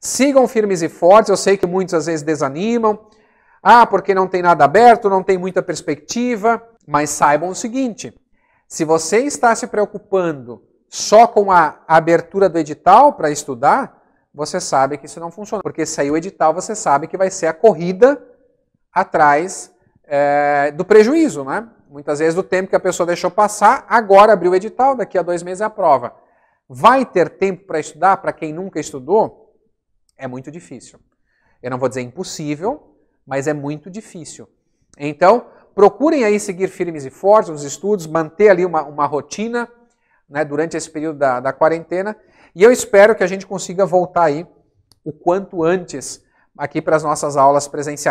Sigam firmes e fortes. Eu sei que muitos às vezes desanimam. Ah, porque não tem nada aberto, não tem muita perspectiva. Mas saibam o seguinte: se você está se preocupando só com a abertura do edital para estudar, você sabe que isso não funciona. Porque saiu o edital, você sabe que vai ser a corrida atrás é, do prejuízo, né? Muitas vezes do tempo que a pessoa deixou passar, agora abriu o edital, daqui a dois meses é a prova. Vai ter tempo para estudar para quem nunca estudou? É muito difícil. Eu não vou dizer impossível, mas é muito difícil. Então, procurem aí seguir firmes e fortes os estudos, manter ali uma, uma rotina né, durante esse período da, da quarentena. E eu espero que a gente consiga voltar aí o quanto antes aqui para as nossas aulas presenciais.